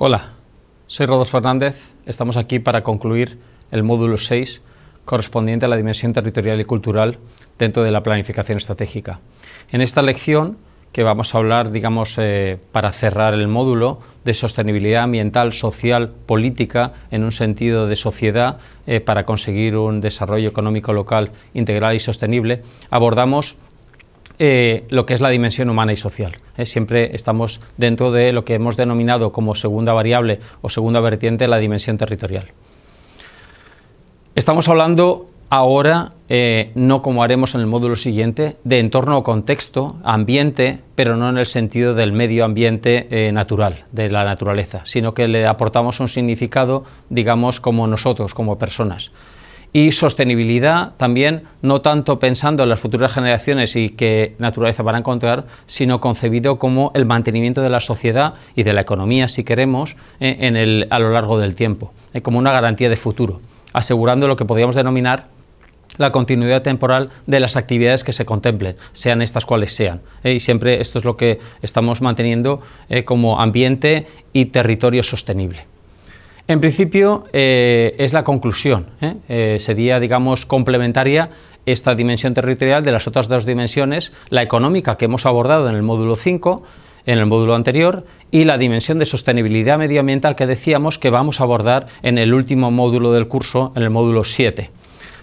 Hola, soy Rodos Fernández. Estamos aquí para concluir el módulo 6 correspondiente a la dimensión territorial y cultural dentro de la planificación estratégica. En esta lección, que vamos a hablar, digamos, eh, para cerrar el módulo de sostenibilidad ambiental, social, política, en un sentido de sociedad, eh, para conseguir un desarrollo económico local integral y sostenible, abordamos eh, lo que es la dimensión humana y social. ¿eh? Siempre estamos dentro de lo que hemos denominado como segunda variable o segunda vertiente la dimensión territorial. Estamos hablando ahora, eh, no como haremos en el módulo siguiente, de entorno o contexto, ambiente, pero no en el sentido del medio ambiente natural, de la naturaleza, sino que le aportamos un significado, digamos, como nosotros, como personas y sostenibilidad también, no tanto pensando en las futuras generaciones y qué naturaleza van a encontrar, sino concebido como el mantenimiento de la sociedad y de la economía, si queremos, eh, a lo largo del tiempo, eh, como una garantía de futuro, asegurando lo que podríamos denominar la continuidad temporal de las actividades que se contemplen, sean estas cuales sean. Eh, y siempre esto es lo que estamos manteniendo como ambiente y territorio sostenible. En principio eh, es la conclusión, ¿eh? Eh, sería digamos complementaria esta dimensión territorial de las otras dos dimensiones, la económica que hemos abordado en el módulo 5, en el módulo anterior, y la dimensión de sostenibilidad medioambiental que decíamos que vamos a abordar en el último módulo del curso, en el módulo 7.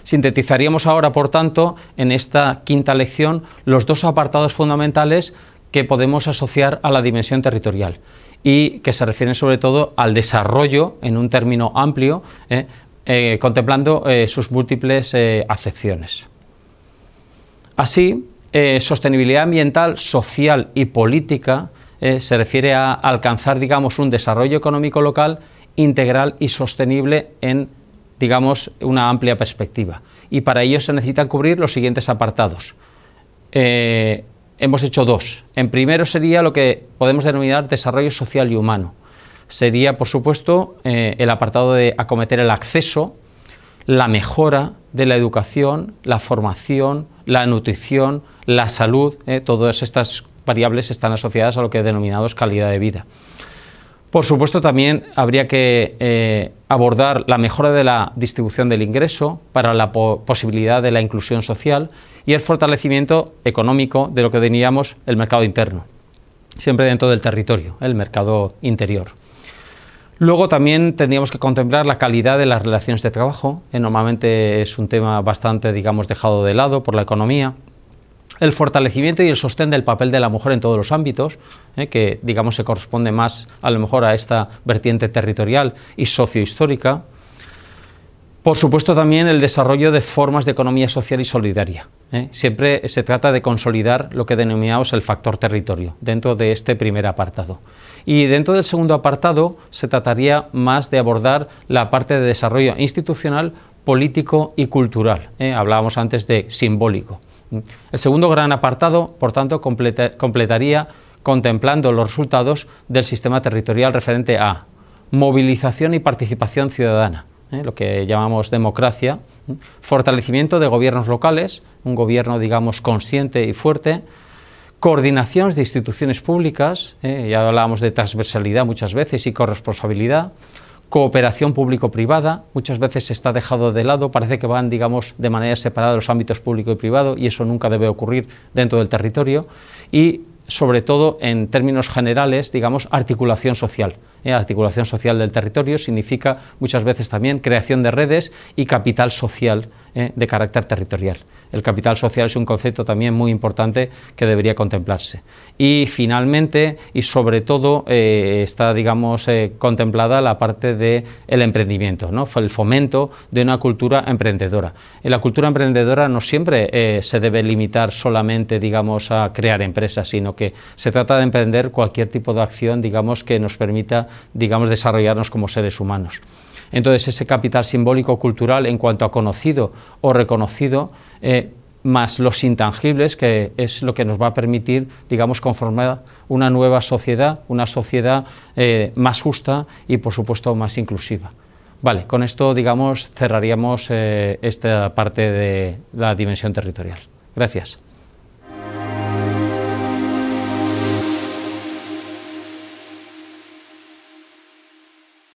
Sintetizaríamos ahora, por tanto, en esta quinta lección los dos apartados fundamentales que podemos asociar a la dimensión territorial y que se refieren sobre todo al desarrollo en un término amplio, eh, eh, contemplando eh, sus múltiples acepciones. Así, sostenibilidad ambiental, social y política se refiere a alcanzar, digamos, un desarrollo económico local integral y sostenible en, digamos, una amplia perspectiva. Y para ello se necesitan cubrir los siguientes apartados hemos hecho dos. En primero sería lo que podemos denominar desarrollo social y humano. Sería, por supuesto, eh, el apartado de acometer el acceso, la mejora de la educación, la formación, la nutrición, la salud, eh, todas estas variables están asociadas a lo que denominamos calidad de vida. Por supuesto, también habría que eh, abordar la mejora de la distribución del ingreso para la posibilidad de la inclusión social y el fortalecimiento económico de lo que diríamos el mercado interno, siempre dentro del territorio, el mercado interior. Luego también tendríamos que contemplar la calidad de las relaciones de trabajo. que normalmente es un tema bastante, digamos, dejado de lado por la economía, el fortalecimiento y el sostén del papel de la mujer en todos los ámbitos, ¿eh? que digamos se corresponde más a lo mejor a esta vertiente territorial y sociohistórica. Por supuesto también el desarrollo de formas de economía social y solidaria. ¿eh? Siempre se trata de consolidar lo que denominamos el factor territorio dentro de este primer apartado. Y dentro del segundo apartado se trataría más de abordar la parte de desarrollo institucional, político y cultural. ¿eh? Hablábamos antes de simbólico. El segundo gran apartado, por tanto, completaría contemplando los resultados del sistema territorial referente a movilización y participación ciudadana, ¿eh? lo que llamamos democracia, ¿eh? fortalecimiento de gobiernos locales, un gobierno, digamos, consciente y fuerte, coordinación de instituciones públicas, ¿eh? ya hablábamos de transversalidad muchas veces y corresponsabilidad, cooperación público-privada, muchas veces se está dejado de lado, parece que van, digamos, de manera separada los ámbitos público y privado, y eso nunca debe ocurrir dentro del territorio, y sobre todo en términos generales, digamos, articulación social. ¿eh? articulación social del territorio significa muchas veces también creación de redes y capital social ¿eh? de carácter territorial. El capital social es un concepto también muy importante que debería contemplarse. Y finalmente, y sobre todo, eh, está, digamos, eh, contemplada la parte del el emprendimiento, ¿no? el fomento de una cultura emprendedora. la cultura emprendedora no siempre eh, se debe limitar solamente, digamos, a crear empresas, sino que se trata de emprender cualquier tipo de acción, digamos, que nos permita, digamos, desarrollarnos como seres humanos. Entonces ese capital simbólico cultural en cuanto a conocido o reconocido, eh, más los intangibles, que es lo que nos va a permitir, digamos, conformar una nueva sociedad, una sociedad eh, más justa y, por supuesto, más inclusiva. Vale, con esto, digamos, cerraríamos eh, esta parte de la dimensión territorial. Gracias.